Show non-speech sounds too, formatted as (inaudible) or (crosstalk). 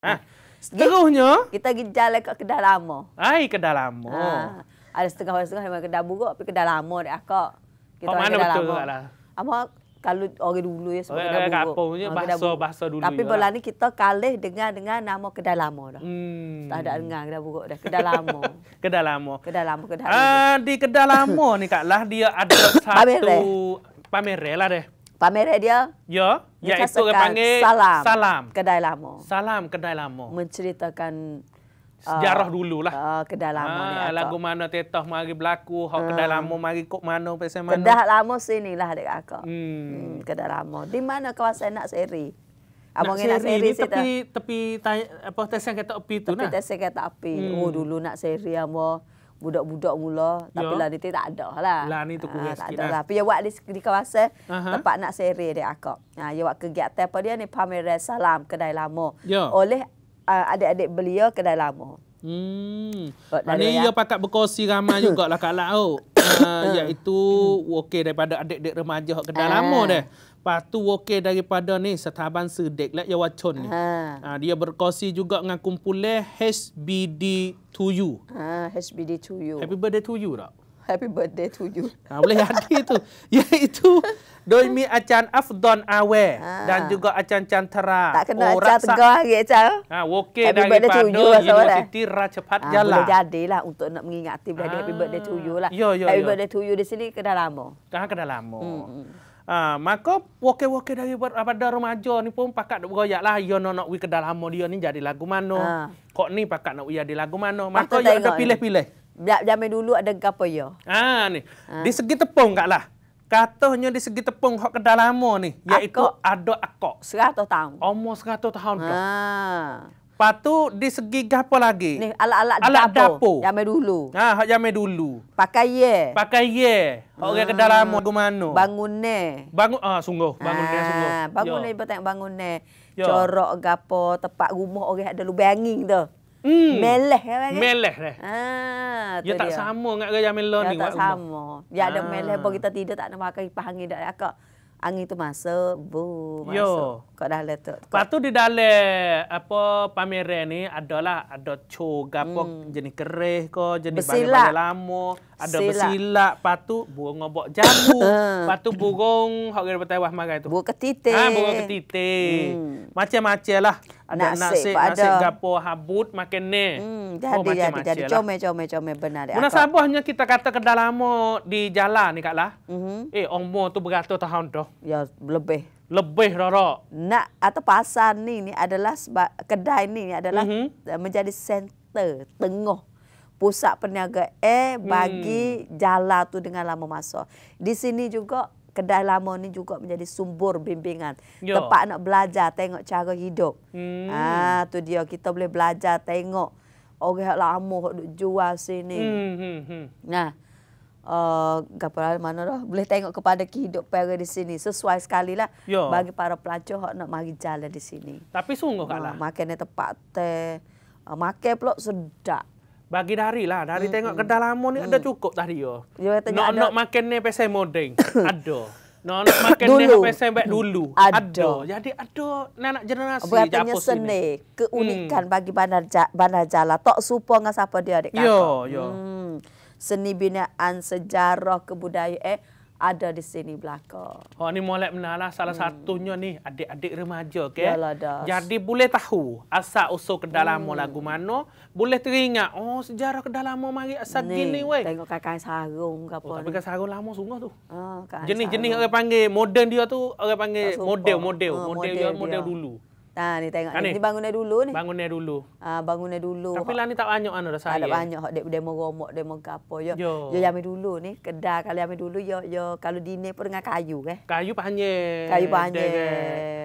Ha? Seterusnya Kita pergi jalan ke kedai lama Hai kedai lama ha. Ada setengah-setengah memang kedai buruk Tapi kedai lama dia akak Kita orang kedai lama lah. Amak kalau orang dulu ya sebab kedai buruk punya, bahasa, bahasa dulu Tapi lah. bulan ni kita kalih dengan dengan nama kedai lama dah hmm. Tak ada dengar kedai buruk dah Kedai lama (laughs) Kedai lama Kedai lama kedai ah, lama. Di kedai lama ni Kak lah Dia ada (coughs) satu Pamerai lah deh Pamer dia? Ya, iaitu dia panggil salam, salam Kedai Lama. Salam Kedai Lama. Menceritakan uh, sejarah uh, dululah. Uh, kedai Lama ha, ni. Lagu mana tetah mari berlaku, hmm. Kedai Lama mari kok mana, pasal mana. Kedai Lama sinilah dekat aku. Hmm. hmm. Kedai Lama. Di mana kawasan nak seri? Abang nak, nak seri, seri tapi. tepi, tepi, tepi apa tesan kata api tu nak. Tepi tesan kata api. Oh, hmm. Oh dulu nak seri apa budak-budak mula tapi yeah. lah ni tak ada lah. Lah ni tu kurang ah, ha, sikit lah. lah. Tapi dia buat di, di kawasan uh-huh. tempat nak seri dia akak. Ha, ah, dia buat kegiatan apa dia ni pameran salam kedai lama. Yeah. Oleh uh, adik-adik belia kedai lama. Hmm. Ini ya. dia pakat berkongsi ramai (coughs) juga lah kat laut uh, iaitu wakil daripada adik-adik remaja yang kena uh. Ah. lama dia. Lepas tu wakil daripada ni setaban sedek lah yang wacun ni. Uh. Uh, dia berkongsi juga dengan kumpulan HBD to you. Uh, HBD to you. Happy birthday to you tak? happy birthday to you. (laughs) Ha, boleh ada itu. (laughs) Iaitu mi Achan Afdon Awe ha. dan juga Achan Chantara. Tak kena oh, Achan Tegah lagi Achan. Ha, okay, happy birthday to you. Eh. Universiti Racepat ha, Jalan. Boleh jadilah untuk nak mengingati ha. happy ah. birthday to you lah. Yo, yo, happy yo. birthday to you di sini kena lama. Kena, kena lama. Hmm, hmm. Ha, maka wakil-wakil dari pada remaja ni pun pakat duk bergoyak lah. Ya nak wik ke dalam dia ni jadi lagu mana. Ha. Kok ni pakat nak wik jadi lagu mano. Maka ya ada pilih-pilih. Belak zaman dulu ada gapo ya? Ha ni. Ha. Di segi tepung kak lah. Katanya di segi tepung hok kedah lama ni, iaitu akok. ada akok 100 tahun. Omong 100 tahun ha. tu. Ha. Patu di segi gapo lagi? Ni alat-alat dapur. Alat dapur. Zaman dulu. Ha, hok zaman dulu. Pakai ye. Pakai ye. Orang ha. kedah lama ke mana? Bangunne. Bangun ah sungguh, bangunne ha. sungguh. Bangunne betang bangunne. Corok gapo tempat rumah orang ada lubang angin tu. Hmm. Meleh kan? Ya, Bagi? Ya? Meleh dah. Ah, ya tak dia. sama dengan raya melon ni. tak sama. Ya ada ah. meleh pun kita tidak tak nak pakai kipas angin dah ya Angin itu masuk, bu, masuk. Yo. Kau dah letak. Lepas tu di dalam apa pameran ni adalah ada cuga apa hmm. jenis kereh, ko jenis banyak-banyak lama ada silap. bersilap patu burung ngobok jambu (coughs) patu eh. burung hok gerbe tewas marai tu burung ketite ah ha, burung ketite hmm. macam-macam lah ada nasi nasi, ada. nasi gapo habut makan ni hmm, jadi oh, jadi jadi comel comel comel benar dia mana sabahnya kita kata ke lama di jalan ni kak lah mm-hmm. eh umur tu beratus tahun tu ya lebih lebih roro nak atau pasar ni ni adalah kedai ni, adalah mm-hmm. menjadi center tengah pusat perniagaan eh bagi hmm. jala tu dengan lama masa. Di sini juga kedai lama ni juga menjadi sumber bimbingan. Yo. Tempat nak belajar tengok cara hidup. Hmm. Ah tu dia kita boleh belajar tengok orang yang lama duk jual sini. Hmm, hmm, hmm. Nah. Uh, eh, gapalah mana dah boleh tengok kepada kehidupan di sini sesuai sekali lah bagi para pelancong hok nak mari jalan di sini tapi sungguh kalah ha, uh, makannya tepat teh uh, makan pula sedap bagi dari lah. Dari hmm. tengok kedai lama ni hmm. ada mm. cukup tadi yo. Yo no nak, ada. nak makan ni pesan moden. (coughs) ada. Nak nak makan dulu. ni pesan baik dulu. (coughs) ada. Jadi ado nenek generasi Japo sini. Berarti seni keunikan hmm. bagi bandar ja, bandar jala. Tak supo dengan dia adik kakak. Yo yo. Hmm. Seni binaan sejarah kebudayaan. Eh ada di sini belakang. Oh ni molek menalah salah hmm. satunya ni adik-adik remaja ke. Okay? Jadi boleh tahu asal usul kedalam hmm. lagu mana, boleh teringat oh sejarah kedalam mari asal ni, gini weh. Tengok kakak sarung ke oh, apa. Oh, tapi kakak sarung lama sungguh tu. Oh, jenis-jenis orang panggil moden dia tu orang panggil model-model, ah, model dia model dulu. Ha ni tengok ha, ni. Ni bangunan dulu ni. Bangunan dulu. Ha bangunan dulu. Tapi lah ni tak banyak anu dah ha, saya. Ada banyak hak demo romok demo gapo yo. Yo, yo yami dulu ni. Kedah kali yami dulu yo yo kalau dine pun dengan kayu ke? Eh. Kayu panjang. Kayu panjang.